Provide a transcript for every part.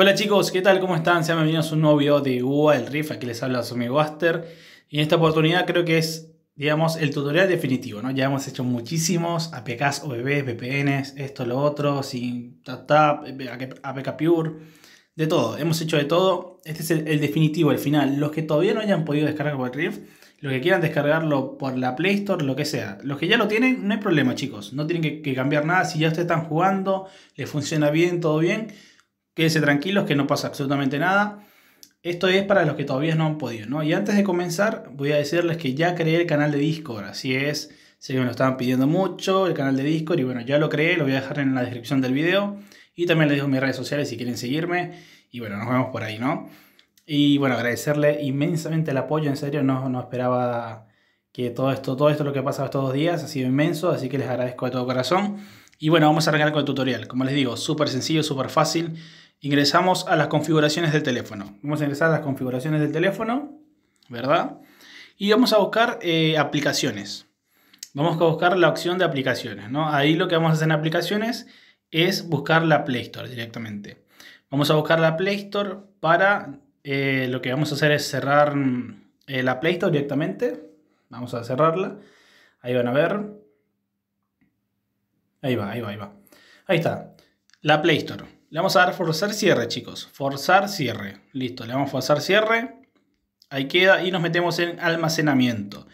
Hola chicos, ¿qué tal? ¿Cómo están? Sean bienvenidos a un nuevo video de UA, el Riff, aquí les habla su amigo Aster. Y en esta oportunidad creo que es, digamos, el tutorial definitivo, ¿no? Ya hemos hecho muchísimos APKs, OBBs, VPNs, esto, lo otro, sin tap, APK Pure, de todo, hemos hecho de todo. Este es el, definitivo, el final. Los que todavía no hayan podido descargar por el Riff, los que quieran descargarlo por la Play Store, lo que sea. Los que ya lo tienen, no hay problema chicos, no tienen que, que cambiar nada. Si ya ustedes están jugando, les funciona bien, todo bien quédense tranquilos que no pasa absolutamente nada. Esto es para los que todavía no han podido, ¿no? Y antes de comenzar, voy a decirles que ya creé el canal de Discord, así es. Sé que me lo estaban pidiendo mucho, el canal de Discord, y bueno, ya lo creé, lo voy a dejar en la descripción del video. Y también les dejo mis redes sociales si quieren seguirme. Y bueno, nos vemos por ahí, ¿no? Y bueno, agradecerle inmensamente el apoyo, en serio, no, no esperaba que todo esto, todo esto lo que ha pasado estos dos días ha sido inmenso, así que les agradezco de todo corazón. Y bueno, vamos a arrancar con el tutorial. Como les digo, súper sencillo, súper fácil ingresamos a las configuraciones del teléfono. Vamos a ingresar a las configuraciones del teléfono, ¿verdad? Y vamos a buscar eh, aplicaciones. Vamos a buscar la opción de aplicaciones, ¿no? Ahí lo que vamos a hacer en aplicaciones es buscar la Play Store directamente. Vamos a buscar la Play Store para eh, lo que vamos a hacer es cerrar eh, la Play Store directamente. Vamos a cerrarla. Ahí van a ver. Ahí va, ahí va, ahí va. Ahí está. La Play Store. Le vamos a dar forzar cierre, chicos. Forzar cierre. Listo, le vamos a forzar cierre. Ahí queda y nos metemos en almacenamiento.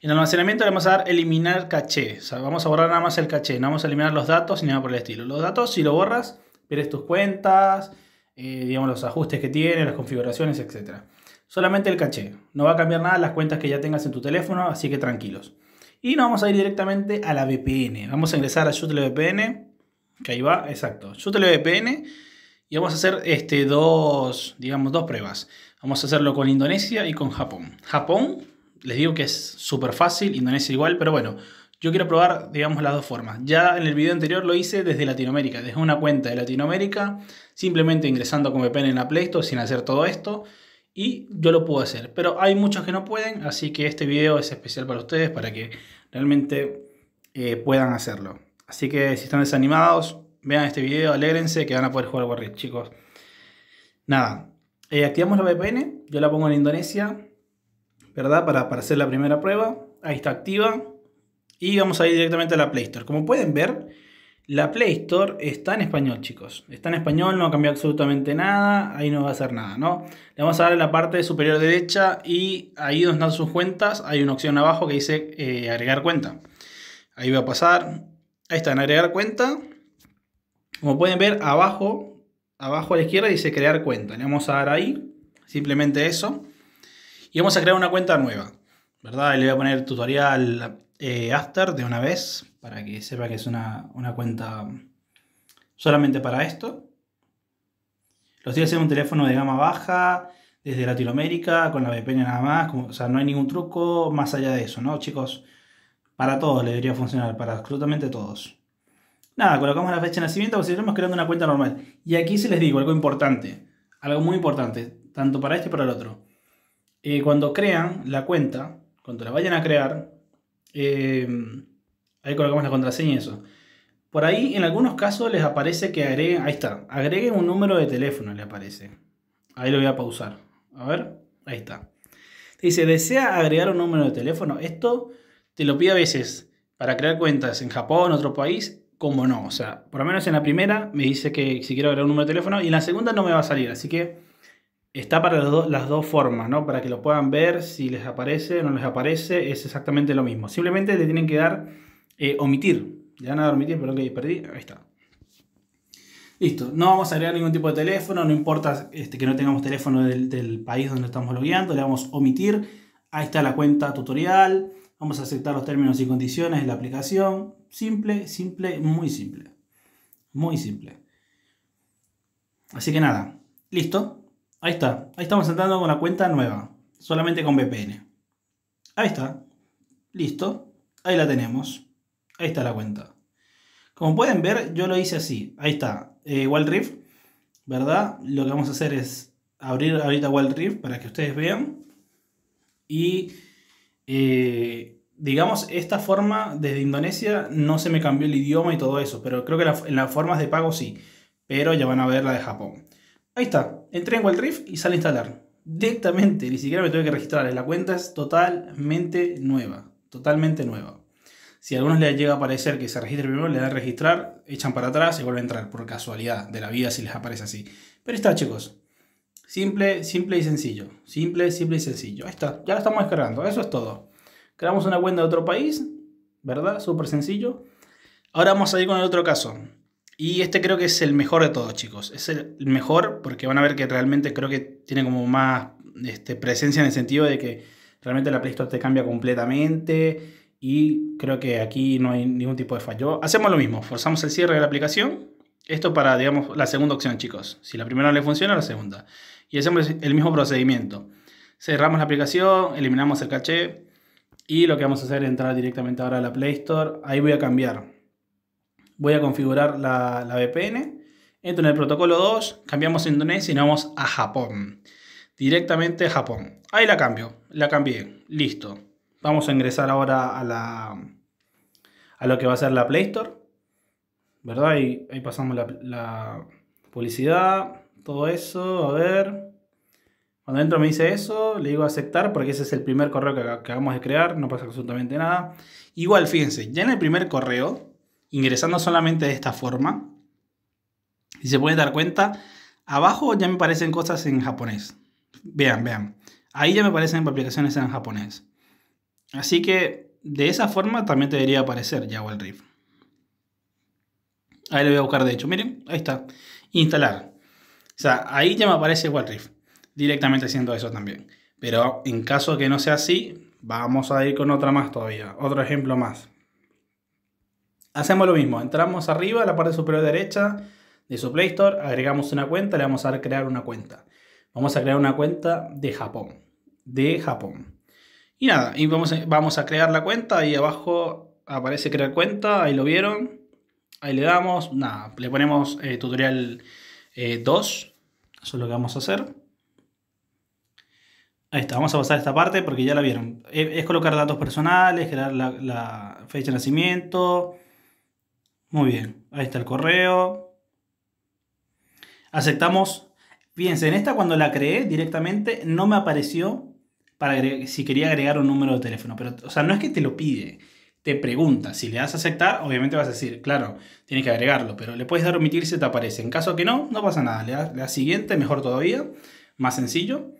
En almacenamiento le vamos a dar eliminar caché. vamos a borrar nada más el caché. No vamos a eliminar los datos ni nada por el estilo. Los datos, si lo borras, pierdes tus cuentas, eh, digamos los ajustes que tiene, las configuraciones, etc. Solamente el caché. No va a cambiar nada las cuentas que ya tengas en tu teléfono, así que tranquilos. Y nos vamos a ir directamente a la VPN. Vamos a ingresar a YouTube VPN. Que ahí va, exacto. Yo te leo VPN y vamos a hacer este, dos, digamos, dos pruebas. Vamos a hacerlo con Indonesia y con Japón. Japón, les digo que es súper fácil, Indonesia igual, pero bueno, yo quiero probar, digamos, las dos formas. Ya en el video anterior lo hice desde Latinoamérica, desde una cuenta de Latinoamérica, simplemente ingresando con VPN en la Play Store sin hacer todo esto. Y yo lo puedo hacer, pero hay muchos que no pueden, así que este video es especial para ustedes, para que realmente eh, puedan hacerlo. Así que si están desanimados, vean este video, alegrense que van a poder jugar Warrior, chicos. Nada, eh, activamos la VPN, yo la pongo en Indonesia, ¿verdad? Para, hacer la primera prueba. Ahí está activa. Y vamos a ir directamente a la Play Store. Como pueden ver, la Play Store está en español, chicos. Está en español, no ha cambiado absolutamente nada. Ahí no va a hacer nada, ¿no? Le vamos a dar en la parte superior derecha y ahí donde están sus cuentas, hay una opción abajo que dice eh, agregar cuenta. Ahí va a pasar. Ahí está, en agregar cuenta. Como pueden ver, abajo, abajo a la izquierda dice crear cuenta. Le vamos a dar ahí, simplemente eso. Y vamos a crear una cuenta nueva, ¿verdad? le voy a poner tutorial eh, after de una vez, para que sepa que es una, cuenta solamente para esto. Lo días haciendo un teléfono de gama baja, desde Latinoamérica, con la VPN nada más, o sea, no hay ningún truco más allá de eso, ¿no, chicos? Para todos le debería funcionar, para absolutamente todos. Nada, colocamos la fecha de nacimiento pues o creando una cuenta normal. Y aquí se les digo algo importante, algo muy importante, tanto para este como para el otro. Eh, cuando crean la cuenta, cuando la vayan a crear, eh, ahí colocamos la contraseña y eso. Por ahí en algunos casos les aparece que agreguen, ahí está, agreguen un número de teléfono, le aparece. Ahí lo voy a pausar. A ver, ahí está. Dice, ¿desea agregar un número de teléfono? Esto te lo pido a veces para crear cuentas en Japón, otro país, ¿Cómo no. O sea, por lo menos en la primera me dice que si quiero agregar un número de teléfono y en la segunda no me va a salir. Así que está para las, dos formas, ¿no? Para que lo puedan ver, si les aparece o no les aparece, es exactamente lo mismo. Simplemente le tienen que dar eh, omitir. Le van a dar omitir, perdón que perdí. Ahí está. Listo, no vamos a agregar ningún tipo de teléfono, no importa este, que no tengamos teléfono del, país donde estamos logueando, le vamos a omitir. Ahí está la cuenta tutorial, Vamos a aceptar los términos y condiciones de la aplicación. Simple, simple, muy simple. Muy simple. Así que nada, listo. Ahí está. Ahí estamos entrando con la cuenta nueva. Solamente con VPN. Ahí está. Listo. Ahí la tenemos. Ahí está la cuenta. Como pueden ver, yo lo hice así. Ahí está. Eh, ¿Verdad? Lo que vamos a hacer es abrir ahorita Wild para que ustedes vean. Y eh, digamos, esta forma desde Indonesia no se me cambió el idioma y todo eso, pero creo que en las formas de pago sí, pero ya van a ver la de Japón. Ahí está, entré en Wildrift y sale a instalar. Directamente, ni siquiera me tuve que registrar, la cuenta es totalmente nueva, totalmente nueva. Si a algunos les llega a aparecer que se registre primero, le dan registrar, echan para atrás y vuelven a entrar, por casualidad de la vida si les aparece así. Pero está, chicos, Simple, simple y sencillo. Simple, simple y sencillo. Ahí está, ya lo estamos descargando. Eso es todo. Creamos una cuenta de otro país, ¿verdad? Súper sencillo. Ahora vamos a ir con el otro caso. Y este creo que es el mejor de todos, chicos. Es el mejor porque van a ver que realmente creo que tiene como más este, presencia en el sentido de que realmente la Play Store te cambia completamente. Y creo que aquí no hay ningún tipo de fallo. Hacemos lo mismo, forzamos el cierre de la aplicación. Esto para, digamos, la segunda opción, chicos. Si la primera no le funciona, la segunda y hacemos el mismo procedimiento. Cerramos la aplicación, eliminamos el caché y lo que vamos a hacer es entrar directamente ahora a la Play Store. Ahí voy a cambiar. Voy a configurar la, VPN. Entro en el protocolo 2, cambiamos Indonesia y nos vamos a Japón. Directamente a Japón. Ahí la cambio, la cambié, listo. Vamos a ingresar ahora a la a lo que va a ser la Play Store. ¿Verdad? ahí pasamos la publicidad todo eso, a ver. Cuando entro me dice eso, le digo aceptar porque ese es el primer correo que acabamos de crear, no pasa absolutamente nada. Igual, fíjense, ya en el primer correo, ingresando solamente de esta forma, si se pueden dar cuenta, abajo ya me parecen cosas en japonés. Vean, vean. Ahí ya me parecen aplicaciones en japonés. Así que de esa forma también te debería aparecer yahoo el Ahí lo voy a buscar de hecho. Miren, ahí está. Instalar. O sea, ahí ya me aparece Walriff directamente haciendo eso también. Pero en caso que no sea así, vamos a ir con otra más todavía, otro ejemplo más. Hacemos lo mismo, entramos arriba a la parte superior derecha de su Play Store, agregamos una cuenta, le vamos a dar crear una cuenta. Vamos a crear una cuenta de Japón, de Japón. Y nada, y vamos, a, crear la cuenta, ahí abajo aparece crear cuenta, ahí lo vieron, ahí le damos, nada, le ponemos eh, tutorial 2. Eh, Eso es lo que vamos a hacer. Ahí está, vamos a pasar esta parte porque ya la vieron. E, es colocar datos personales, crear la, fecha de nacimiento. Muy bien, ahí está el correo. Aceptamos. Fíjense, en esta cuando la creé directamente no me apareció para si quería agregar un número de teléfono. Pero, o sea, no es que te lo pide te pregunta. Si le das a aceptar, obviamente vas a decir, claro, tienes que agregarlo, pero le puedes dar omitir si te aparece. En caso que no, no pasa nada. Le das, siguiente, mejor todavía, más sencillo.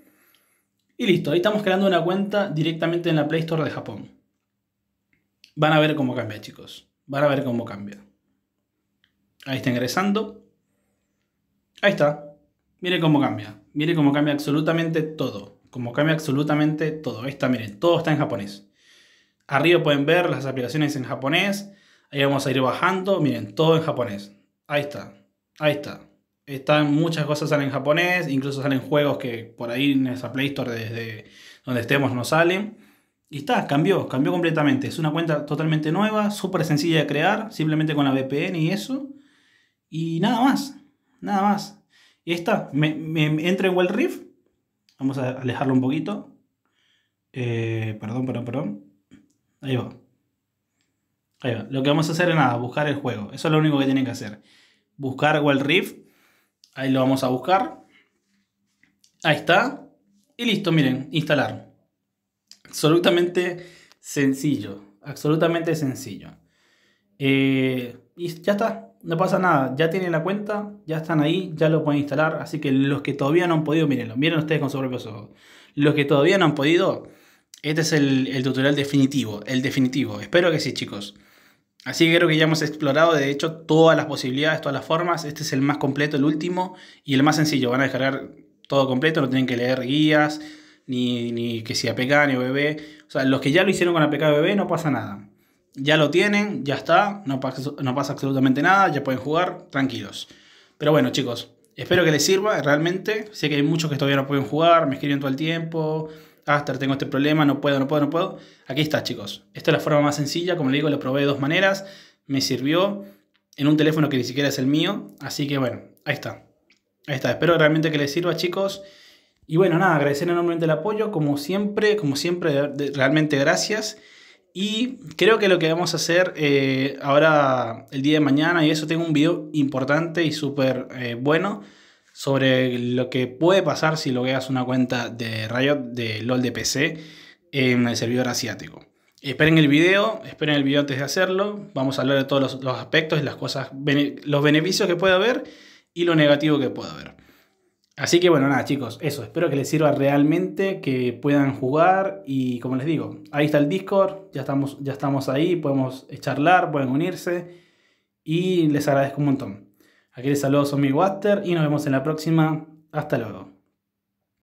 Y listo, ahí estamos creando una cuenta directamente en la Play Store de Japón. Van a ver cómo cambia, chicos. Van a ver cómo cambia. Ahí está ingresando. Ahí está. Mire cómo cambia. Mire cómo cambia absolutamente todo. Como cambia absolutamente todo. Ahí está, miren, todo está en japonés. Arriba pueden ver las aplicaciones en japonés. Ahí vamos a ir bajando. Miren, todo en japonés. Ahí está. Ahí está. Están, muchas cosas salen en japonés. Incluso salen juegos que por ahí en esa Play Store desde donde estemos no salen. Y está, cambió, cambió completamente. Es una cuenta totalmente nueva, súper sencilla de crear, simplemente con la VPN y eso. Y nada más, nada más. Y está, me, entra en Wild Rift. Vamos a alejarlo un poquito. Eh, perdón, perdón, perdón. Ahí va. Ahí va. Lo que vamos a hacer es nada, buscar el juego. Eso es lo único que tienen que hacer. Buscar Wild Rift. Ahí lo vamos a buscar. Ahí está. Y listo, miren, instalar. Absolutamente sencillo. Absolutamente sencillo. Eh, y ya está. No pasa nada. Ya tienen la cuenta, ya están ahí, ya lo pueden instalar. Así que los que todavía no han podido, mírenlo. Miren ustedes con sus propios ojos. Los que todavía no han podido, este es el, tutorial definitivo, el definitivo. Espero que sí, chicos. Así que creo que ya hemos explorado, de hecho, todas las posibilidades, todas las formas. Este es el más completo, el último y el más sencillo. Van a descargar todo completo, no tienen que leer guías, ni, que si APK, ni OBB. O sea, los que ya lo hicieron con APK OBB no pasa nada. Ya lo tienen, ya está, no pasa, no pasa absolutamente nada, ya pueden jugar, tranquilos. Pero bueno, chicos, espero que les sirva realmente. Sé que hay muchos que todavía no pueden jugar, me escriben todo el tiempo hasta tengo este problema, no puedo, no puedo, no puedo. Aquí está, chicos. Esta es la forma más sencilla. Como le digo, lo probé de dos maneras. Me sirvió en un teléfono que ni siquiera es el mío. Así que bueno, ahí está. Ahí está. Espero realmente que les sirva, chicos. Y bueno, nada, agradecer enormemente el apoyo. Como siempre, como siempre, realmente gracias. Y creo que lo que vamos a hacer eh, ahora, el día de mañana, y eso tengo un video importante y súper eh, bueno sobre lo que puede pasar si logueas una cuenta de Riot de LOL de PC en el servidor asiático. Esperen el video, esperen el video antes de hacerlo. Vamos a hablar de todos los, aspectos y las cosas, los beneficios que puede haber y lo negativo que puede haber. Así que bueno, nada chicos, eso, espero que les sirva realmente, que puedan jugar y como les digo, ahí está el Discord, ya estamos, ya estamos ahí, podemos charlar, pueden unirse y les agradezco un montón. Aquí les saludo, a mi Waster, y nos vemos en la próxima. Hasta luego.